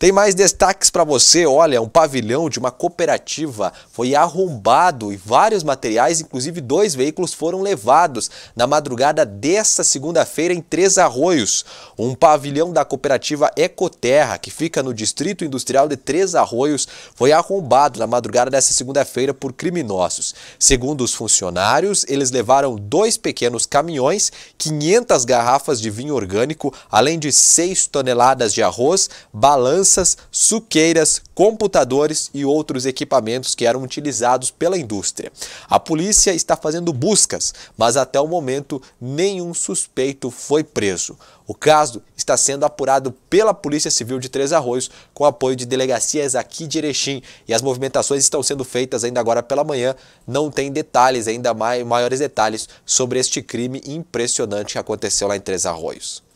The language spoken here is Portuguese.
Tem mais destaques para você. Olha, um pavilhão de uma cooperativa foi arrombado e vários materiais, inclusive dois veículos, foram levados na madrugada desta segunda-feira em Três Arroios. Um pavilhão da cooperativa Ecoterra, que fica no Distrito Industrial de Três Arroios, foi arrombado na madrugada desta segunda-feira por criminosos. Segundo os funcionários, eles levaram dois pequenos caminhões, 500 garrafas de vinho orgânico, além de 6 toneladas de arroz, balanças suqueiras, computadores e outros equipamentos que eram utilizados pela indústria. A polícia está fazendo buscas, mas até o momento nenhum suspeito foi preso. O caso está sendo apurado pela Polícia Civil de Três Arroios, com apoio de delegacias aqui de Erechim, e as movimentações estão sendo feitas ainda agora pela manhã. Não tem detalhes, ainda mai maiores detalhes, sobre este crime impressionante que aconteceu lá em Três Arroios.